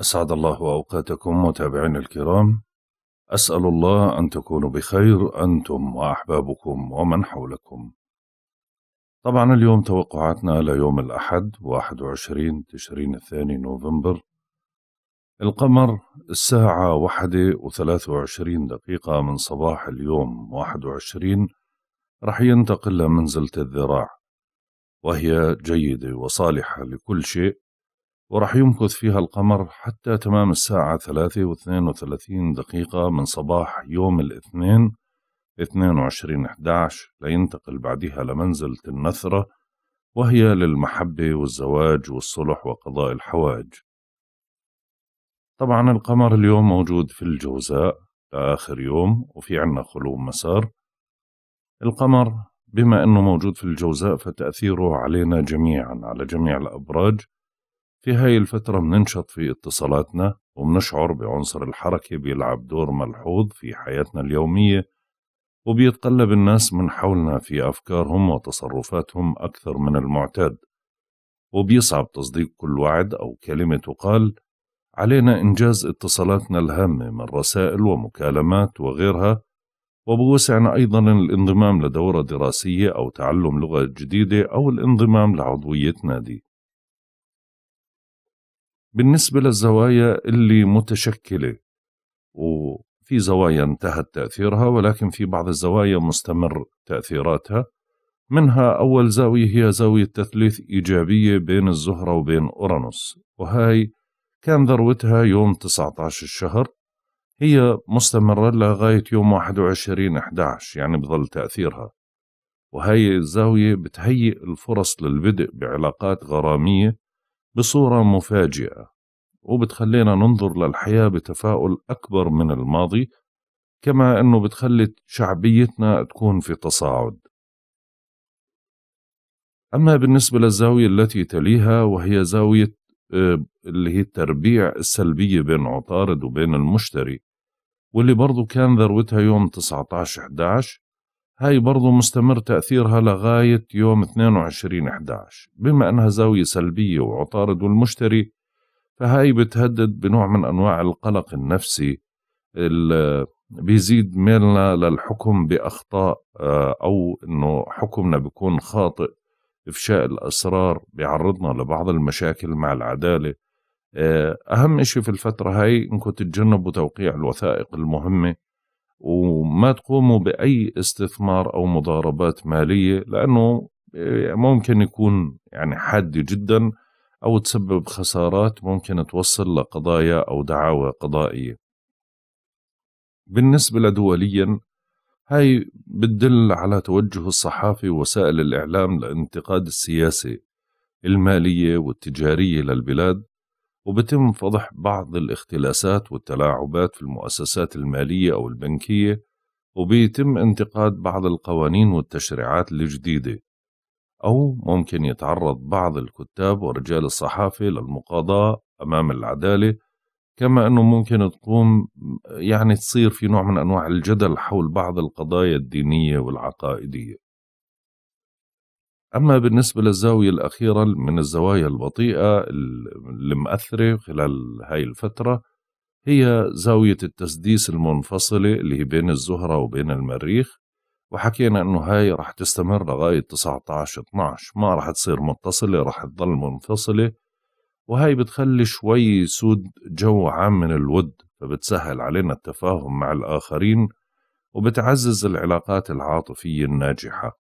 أسعد الله أوقاتكم متابعينا الكرام أسأل الله أن تكونوا بخير أنتم وأحبابكم ومن حولكم طبعا اليوم توقعاتنا ليوم الأحد 21 تشرين الثاني نوفمبر القمر الساعة واحدة وثلاثة وعشرين دقيقة من صباح اليوم 21 رح ينتقل لمنزلة الذراع وهي جيدة وصالحة لكل شيء وراح يمكث فيها القمر حتى تمام الساعة ثلاثة واثنين وثلاثين دقيقة من صباح يوم الاثنين وعشرين احداش لينتقل بعدها لمنزلة النثرة وهي للمحبة والزواج والصلح وقضاء الحوائج طبعا القمر اليوم موجود في الجوزاء لآخر يوم وفي عنا خلو مسار القمر بما أنه موجود في الجوزاء فتأثيره علينا جميعا على جميع الأبراج في هاي الفترة بننشط في اتصالاتنا وبنشعر بعنصر الحركة بيلعب دور ملحوظ في حياتنا اليومية وبيتقلب الناس من حولنا في أفكارهم وتصرفاتهم أكثر من المعتاد وبيصعب تصديق كل وعد أو كلمة تقال علينا إنجاز اتصالاتنا الهامة من رسائل ومكالمات وغيرها وبوسعنا أيضا الانضمام لدورة دراسية أو تعلم لغة جديدة أو الانضمام لعضوية نادي بالنسبة للزوايا اللي متشكلة وفي زوايا انتهت تأثيرها ولكن في بعض الزوايا مستمر تأثيراتها منها أول زاوية هي زاوية تثليث إيجابية بين الزهرة وبين أورانوس وهاي كان ذروتها يوم 19 الشهر هي مستمرة لغاية يوم 21 11 يعني بظل تأثيرها وهي الزاوية بتهيئ الفرص للبدء بعلاقات غرامية بصورة مفاجئة وبتخلينا ننظر للحياة بتفاؤل أكبر من الماضي كما أنه بتخلي شعبيتنا تكون في تصاعد أما بالنسبة للزاوية التي تليها وهي زاوية آه، اللي هي التربيع السلبية بين عطارد وبين المشتري واللي برضو كان ذروتها يوم 19-11 هاي برضو مستمر تأثيرها لغاية يوم 22/11 بما أنها زاوية سلبية وعطارد والمشتري فهاي بتهدد بنوع من أنواع القلق النفسي اللي بيزيد ميلنا للحكم بأخطاء آه، أو أنه حكمنا بيكون خاطئ إفشاء الأسرار بيعرضنا لبعض المشاكل مع العدالة آه، أهم إشي في الفترة هاي أنكم تتجنبوا توقيع الوثائق المهمة وما تقوموا بأي استثمار أو مضاربات مالية لأنه آه، ممكن يكون يعني حاد جدا أو تسبب خسارات ممكن توصل لقضايا أو دعاوى قضائية بالنسبة لدوليا هاي بتدل على توجه الصحافة ووسائل الإعلام لانتقاد السياسة المالية والتجارية للبلاد وبتم فضح بعض الاختلاسات والتلاعبات في المؤسسات المالية أو البنكية وبيتم انتقاد بعض القوانين والتشريعات الجديدة أو ممكن يتعرض بعض الكتاب ورجال الصحافة للمقاضاة أمام العدالة كما أنه ممكن تقوم يعني تصير في نوع من أنواع الجدل حول بعض القضايا الدينية والعقائدية أما بالنسبة للزاوية الأخيرة من الزوايا البطيئة المأثرة خلال هاي الفترة هي زاوية التسديس المنفصلة اللي هي بين الزهرة وبين المريخ وحكينا انه هاي رح تستمر لغاية 19 12 ما رح تصير متصلة رح تظل منفصلة وهاي بتخلي شوي يسود جو عام من الود فبتسهل علينا التفاهم مع الآخرين وبتعزز العلاقات العاطفية الناجحة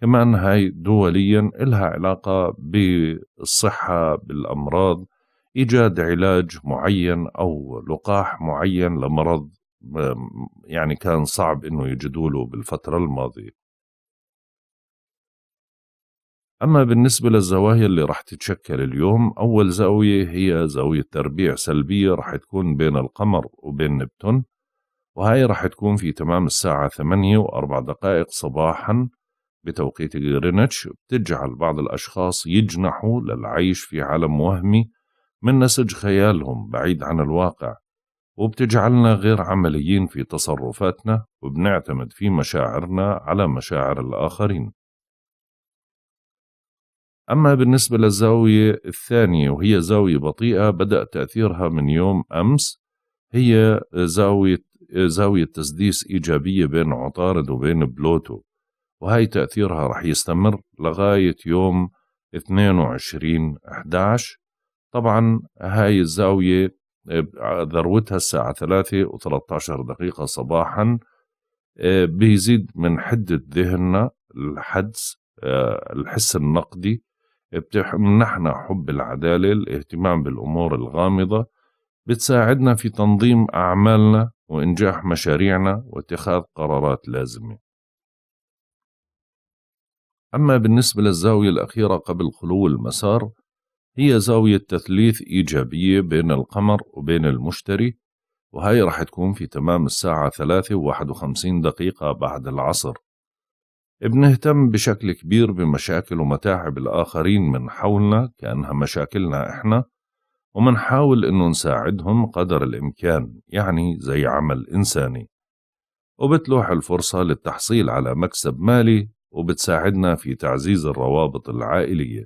كمان هاي دوليا إلها علاقة بالصحة بالأمراض إيجاد علاج معين أو لقاح معين لمرض يعني كان صعب إنه يجدوا له بالفترة الماضية أما بالنسبة للزوايا اللي راح تتشكل اليوم أول زاوية هي زاوية تربيع سلبية راح تكون بين القمر وبين نبتون وهاي راح تكون في تمام الساعة 8 و4 دقائق صباحا بتوقيت غرينتش بتجعل بعض الأشخاص يجنحوا للعيش في عالم وهمي من نسج خيالهم بعيد عن الواقع وبتجعلنا غير عمليين في تصرفاتنا وبنعتمد في مشاعرنا على مشاعر الآخرين أما بالنسبة للزاوية الثانية وهي زاوية بطيئة بدأ تأثيرها من يوم أمس هي زاوية زاوية تسديس إيجابية بين عطارد وبين بلوتو وهي تأثيرها رح يستمر لغاية يوم 22 11 طبعا هاي الزاوية آه، ذروتها الساعة 3 و13 دقيقة صباحا آه، بيزيد من حدة ذهننا الحدس آه، الحس النقدي بتمنحنا حب العدالة الاهتمام بالأمور الغامضة بتساعدنا في تنظيم أعمالنا وإنجاح مشاريعنا واتخاذ قرارات لازمة أما بالنسبة للزاوية الأخيرة قبل خلو المسار هي زاوية تثليث إيجابية بين القمر وبين المشتري وهي رح تكون في تمام الساعة ثلاثة وواحد وخمسين دقيقة بعد العصر بنهتم بشكل كبير بمشاكل ومتاعب الآخرين من حولنا كأنها مشاكلنا إحنا ومنحاول إنه نساعدهم قدر الإمكان يعني زي عمل إنساني وبتلوح الفرصة للتحصيل على مكسب مالي وبتساعدنا في تعزيز الروابط العائلية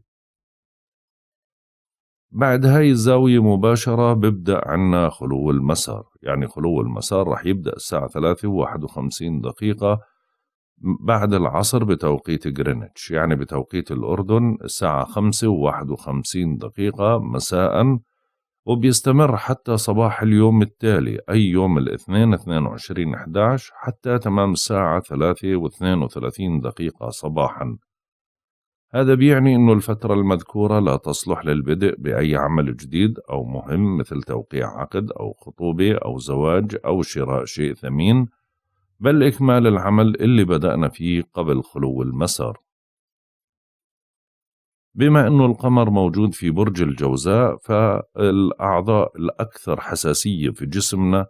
بعد هاي الزاوية مباشرة ببدأ عنا خلو المسار يعني خلو المسار رح يبدأ الساعة ثلاثة وواحد وخمسين دقيقة بعد العصر بتوقيت جرينتش يعني بتوقيت الأردن الساعة خمسة وواحد وخمسين دقيقة مساء وبيستمر حتى صباح اليوم التالي أي يوم الاثنين 22 11 حتى تمام الساعة 3 و 32 دقيقة صباحا هذا بيعني أن الفترة المذكورة لا تصلح للبدء بأي عمل جديد أو مهم مثل توقيع عقد أو خطوبة أو زواج أو شراء شيء ثمين بل إكمال العمل اللي بدأنا فيه قبل خلو المسار بما أنه القمر موجود في برج الجوزاء فالأعضاء الأكثر حساسية في جسمنا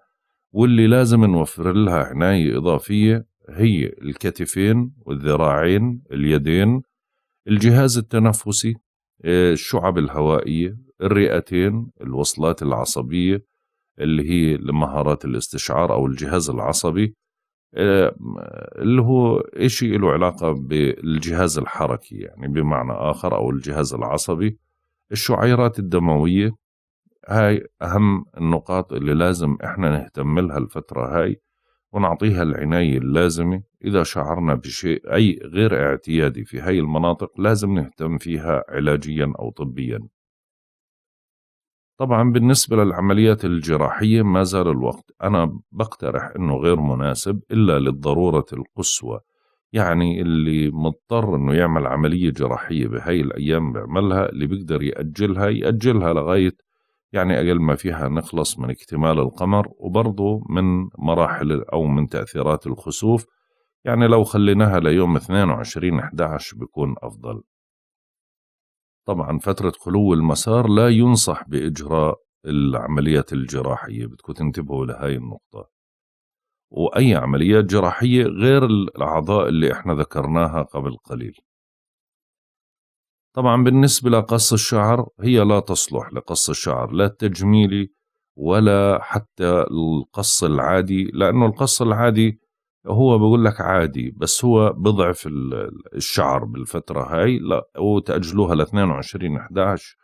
واللي لازم نوفر لها عناية إضافية هي الكتفين والذراعين اليدين الجهاز التنفسي الشعب الهوائية الرئتين الوصلات العصبية اللي هي لمهارات الاستشعار أو الجهاز العصبي آه، اللي هو شيء له علاقة بالجهاز الحركي يعني بمعنى آخر أو الجهاز العصبي الشعيرات الدموية هاي أهم النقاط اللي لازم إحنا نهتم لها الفترة هاي ونعطيها العناية اللازمة إذا شعرنا بشيء أي غير اعتيادي في هاي المناطق لازم نهتم فيها علاجيا أو طبيا طبعا بالنسبة للعمليات الجراحية ما زال الوقت أنا بقترح أنه غير مناسب إلا للضرورة القصوى يعني اللي مضطر أنه يعمل عملية جراحية بهاي الأيام بيعملها اللي بيقدر يأجلها يأجلها لغاية يعني أقل ما فيها نخلص من اكتمال القمر وبرضه من مراحل أو من تأثيرات الخسوف يعني لو خليناها ليوم 22 11 بيكون أفضل طبعا فترة خلو المسار لا ينصح بإجراء العملية الجراحية بدكم تنتبهوا لهي النقطة وأي عمليات جراحية غير الأعضاء اللي احنا ذكرناها قبل قليل طبعا بالنسبة لقص الشعر هي لا تصلح لقص الشعر لا التجميلي ولا حتى القص العادي لأنه القص العادي هو بقول لك عادي بس هو بضعف الشعر بالفترة هاي لا وتأجلوها ل 22 11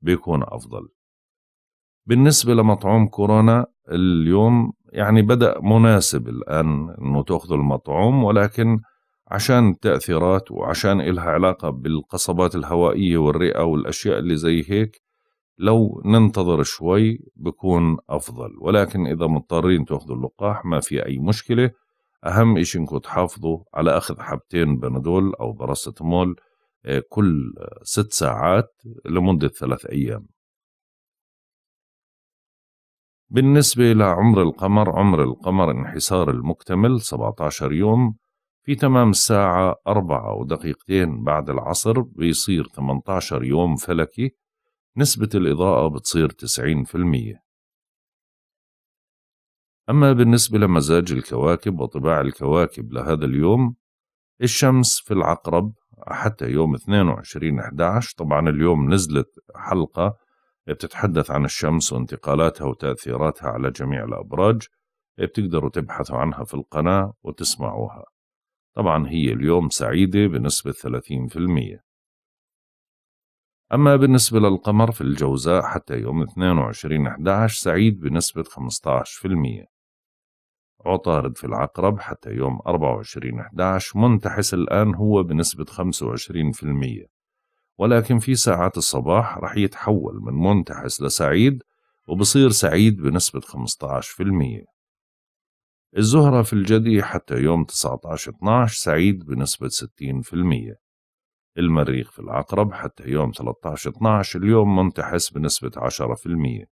بيكون أفضل بالنسبة لمطعوم كورونا اليوم يعني بدأ مناسب الآن أنه تأخذوا المطعوم ولكن عشان التأثيرات وعشان إلها علاقة بالقصبات الهوائية والرئة والأشياء اللي زي هيك لو ننتظر شوي بكون أفضل ولكن إذا مضطرين تأخذوا اللقاح ما في أي مشكلة أهم إشي إنكم تحافظوا على أخذ حبتين بنادول أو باراستامول آه، كل ست ساعات لمدة ثلاث أيام بالنسبة لعمر القمر عمر القمر انحسار المكتمل 17 يوم في تمام الساعة أربعة ودقيقتين بعد العصر بيصير 18 يوم فلكي نسبة الإضاءة بتصير 90% أما بالنسبة لمزاج الكواكب وطباع الكواكب لهذا اليوم الشمس في العقرب حتى يوم 22 11 طبعا اليوم نزلت حلقة بتتحدث عن الشمس وانتقالاتها وتأثيراتها على جميع الأبراج بتقدروا تبحثوا عنها في القناة وتسمعوها طبعا هي اليوم سعيدة بنسبة 30% أما بالنسبة للقمر في الجوزاء حتى يوم 22 11 سعيد بنسبة 15% عطارد في العقرب حتى يوم 24/11 منتحس الآن هو بنسبة 25% ولكن في ساعات الصباح رح يتحول من منتحس لسعيد وبصير سعيد بنسبة 15% الزهرة في الجدي حتى يوم 19/12 سعيد بنسبة 60% المريخ في العقرب حتى يوم 13/12 اليوم منتحس بنسبة 10%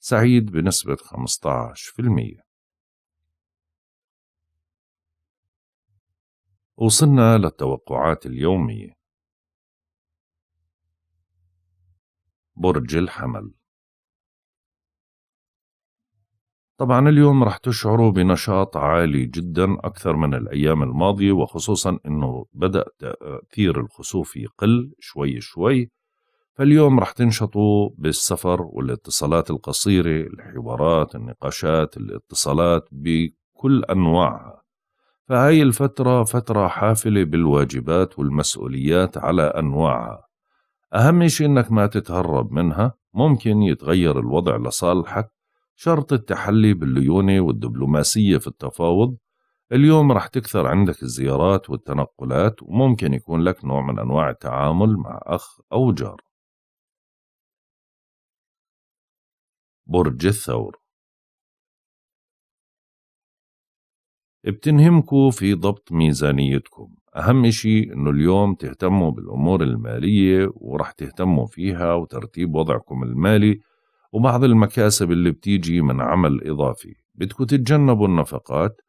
سعيد بنسبة 15% وصلنا للتوقعات اليومية برج الحمل طبعا اليوم رح تشعروا بنشاط عالي جدا أكثر من الأيام الماضية وخصوصا أنه بدأ تأثير الخسوف يقل شوي شوي فاليوم رح تنشطوا بالسفر والاتصالات القصيرة الحوارات النقاشات الاتصالات بكل أنواعها فهاي الفترة فترة حافلة بالواجبات والمسؤوليات على أنواعها أهم شيء إنك ما تتهرب منها ممكن يتغير الوضع لصالحك شرط التحلي بالليونة والدبلوماسية في التفاوض اليوم رح تكثر عندك الزيارات والتنقلات وممكن يكون لك نوع من أنواع التعامل مع أخ أو جار برج الثور بتنهمكوا في ضبط ميزانيتكم أهم إشي إنه اليوم تهتموا بالأمور المالية ورح تهتموا فيها وترتيب وضعكم المالي وبعض المكاسب اللي بتيجي من عمل إضافي بدكوا تتجنبوا النفقات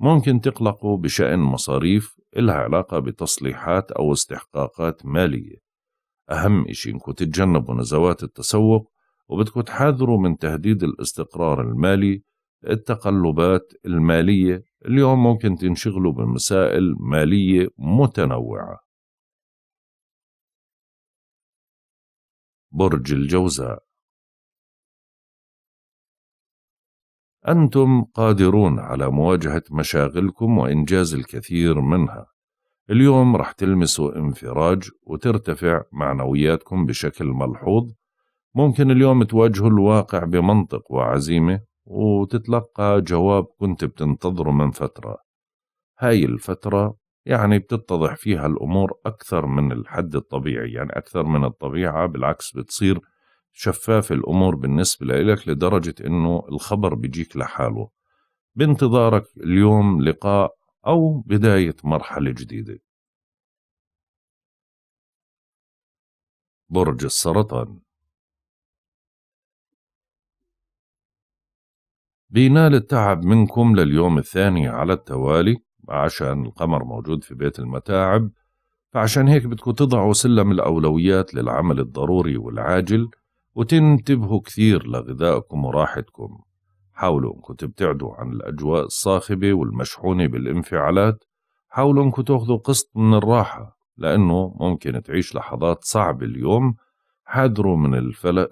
ممكن تقلقوا بشأن مصاريف إلها علاقة بتصليحات أو استحقاقات مالية أهم إشي إنكم تتجنبوا نزوات التسوق وبدكم تحذروا من تهديد الاستقرار المالي التقلبات المالية اليوم ممكن تنشغلوا بمسائل مالية متنوعة برج الجوزاء أنتم قادرون على مواجهة مشاغلكم وإنجاز الكثير منها اليوم رح تلمسوا انفراج وترتفع معنوياتكم بشكل ملحوظ ممكن اليوم تواجهوا الواقع بمنطق وعزيمة وتتلقى جواب كنت بتنتظره من فترة هاي الفترة يعني بتتضح فيها الأمور أكثر من الحد الطبيعي يعني أكثر من الطبيعة بالعكس بتصير شفاف الأمور بالنسبة لك لدرجة أنه الخبر بيجيك لحاله بانتظارك اليوم لقاء أو بداية مرحلة جديدة برج السرطان بينال التعب منكم لليوم الثاني على التوالي عشان القمر موجود في بيت المتاعب فعشان هيك بدكم تضعوا سلم الأولويات للعمل الضروري والعاجل وتنتبهوا كثير لغذائكم وراحتكم حاولوا انكم تبتعدوا عن الأجواء الصاخبة والمشحونة بالانفعالات حاولوا انكم تاخذوا قسط من الراحة لأنه ممكن تعيش لحظات صعبة اليوم حذروا من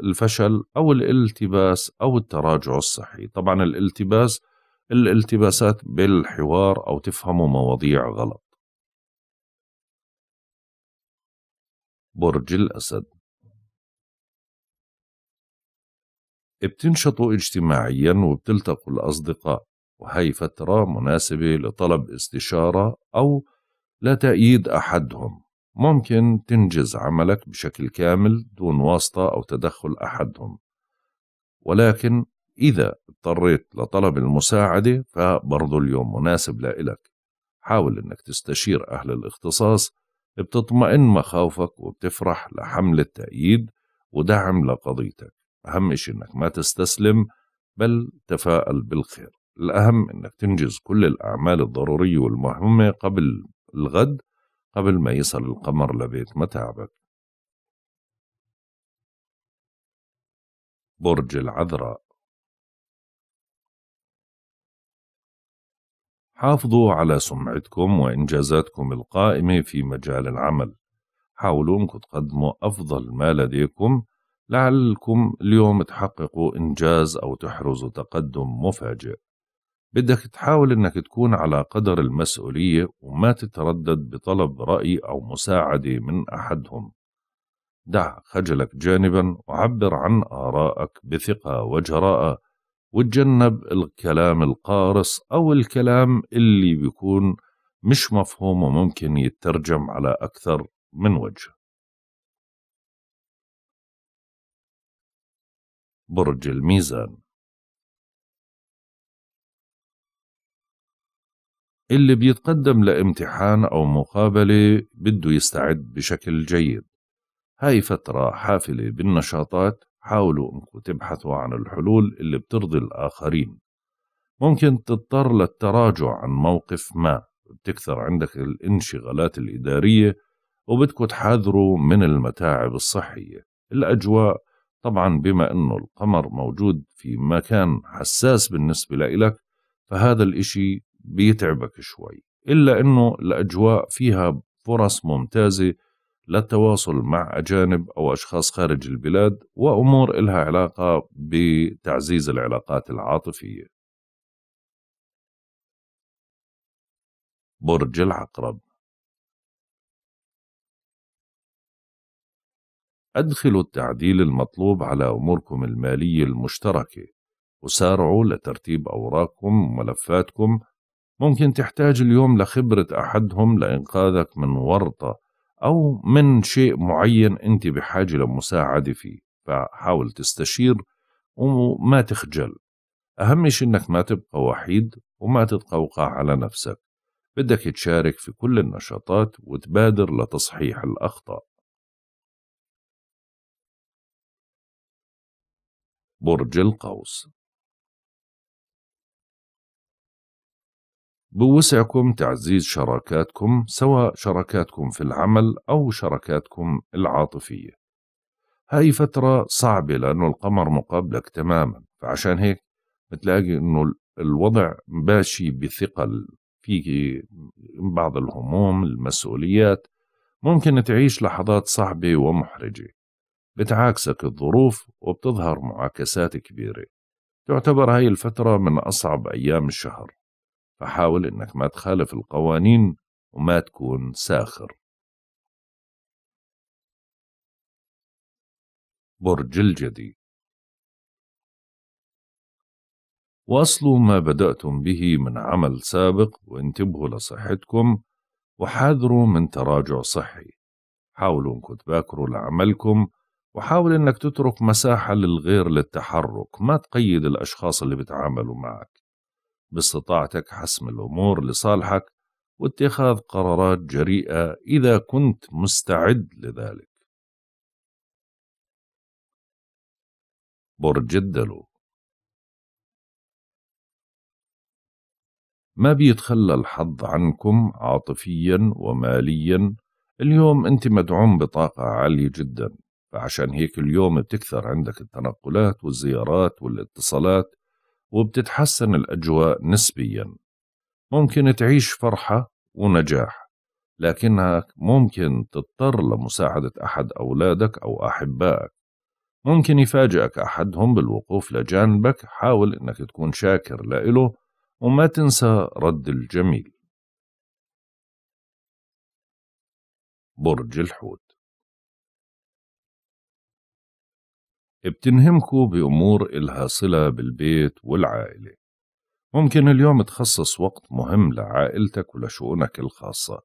الفشل أو الالتباس أو التراجع الصحي طبعا الالتباس الالتباسات بالحوار أو تفهموا مواضيع غلط برج الأسد بتنشطوا اجتماعيا وبتلتقوا الأصدقاء وهي فترة مناسبة لطلب استشارة أو لتأييد أحدهم ممكن تنجز عملك بشكل كامل دون واسطة أو تدخل أحدهم ولكن إذا اضطريت لطلب المساعدة فبرضو اليوم مناسب لإلك حاول أنك تستشير أهل الاختصاص بتطمئن مخاوفك وبتفرح لحملة تأييد ودعم لقضيتك أهم شيء أنك ما تستسلم بل تفاءل بالخير الأهم أنك تنجز كل الأعمال الضرورية والمهمة قبل الغد قبل ما يصل القمر لبيت متاعبك برج العذراء حافظوا على سمعتكم وإنجازاتكم القائمة في مجال العمل حاولوا أنكم تقدموا أفضل ما لديكم لعلكم اليوم تحققوا إنجاز أو تحرزوا تقدم مفاجئ بدك تحاول إنك تكون على قدر المسؤولية وما تتردد بطلب رأي أو مساعدة من أحدهم دع خجلك جانبا وعبر عن آرائك بثقة وجراءة وتجنب الكلام القارص أو الكلام اللي بيكون مش مفهوم وممكن يترجم على أكثر من وجه برج الميزان اللي بيتقدم لامتحان أو مقابلة بده يستعد بشكل جيد هاي فترة حافلة بالنشاطات حاولوا انكم تبحثوا عن الحلول اللي بترضي الآخرين ممكن تضطر للتراجع عن موقف ما بتكثر عندك الانشغالات الإدارية وبدكم تحذروا من المتاعب الصحية الأجواء طبعا بما أنه القمر موجود في مكان حساس بالنسبة لإلك فهذا الإشي بيتعبك شوي إلا أنه الأجواء فيها فرص ممتازة للتواصل مع أجانب أو أشخاص خارج البلاد وأمور إلها علاقة بتعزيز العلاقات العاطفية برج العقرب أدخلوا التعديل المطلوب على أموركم المالية المشتركة وسارعوا لترتيب أوراقكم وملفاتكم ممكن تحتاج اليوم لخبرة أحدهم لإنقاذك من ورطة أو من شيء معين أنت بحاجة لمساعدة فيه فحاول تستشير وما تخجل أهم شيء أنك ما تبقى وحيد وما تتقوقع على نفسك بدك تشارك في كل النشاطات وتبادر لتصحيح الأخطاء برج القوس بوسعكم تعزيز شراكاتكم سواء شراكاتكم في العمل أو شراكاتكم العاطفية هاي فترة صعبة لأنه القمر مقابلك تماما فعشان هيك بتلاقي أنه الوضع باشي بثقل فيه بعض الهموم المسؤوليات ممكن تعيش لحظات صعبة ومحرجة بتعاكسك الظروف وبتظهر معاكسات كبيرة تعتبر هاي الفترة من أصعب أيام الشهر فحاول انك ما تخالف القوانين وما تكون ساخر برج الجدي واصلوا ما بدأتم به من عمل سابق وانتبهوا لصحتكم وحاذروا من تراجع صحي حاولوا انكم تباكروا لعملكم وحاول انك تترك مساحة للغير للتحرك ما تقيد الاشخاص اللي بتعاملوا معك باستطاعتك حسم الأمور لصالحك واتخاذ قرارات جريئة إذا كنت مستعد لذلك برج الدلو ما بيتخلى الحظ عنكم عاطفيا وماليا اليوم انت مدعوم بطاقة عالية جدا فعشان هيك اليوم بتكثر عندك التنقلات والزيارات والاتصالات وبتتحسن الأجواء نسبيا ممكن تعيش فرحة ونجاح لكنك ممكن تضطر لمساعدة أحد أولادك أو أحبائك ممكن يفاجئك أحدهم بالوقوف لجانبك حاول أنك تكون شاكر لإله وما تنسى رد الجميل برج الحوت بتنهمكوا بأمور إلها صلة بالبيت والعائلة ممكن اليوم تخصص وقت مهم لعائلتك ولشؤونك الخاصة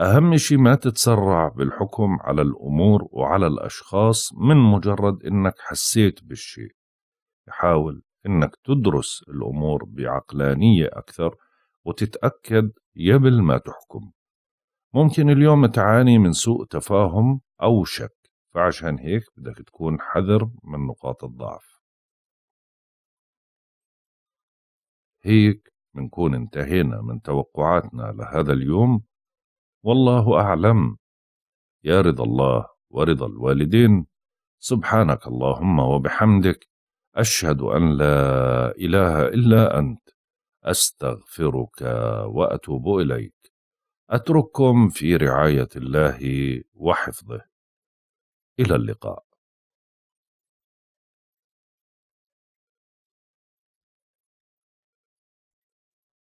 أهم شي ما تتسرع بالحكم على الأمور وعلى الأشخاص من مجرد إنك حسيت بالشيء حاول إنك تدرس الأمور بعقلانية أكثر وتتأكد قبل ما تحكم ممكن اليوم تعاني من سوء تفاهم أو شك فعشان هيك بدك تكون حذر من نقاط الضعف هيك منكون انتهينا من توقعاتنا لهذا اليوم والله أعلم يا رضا الله ورضا الوالدين سبحانك اللهم وبحمدك أشهد أن لا إله إلا أنت أستغفرك وأتوب إليك أترككم في رعاية الله وحفظه إلى اللقاء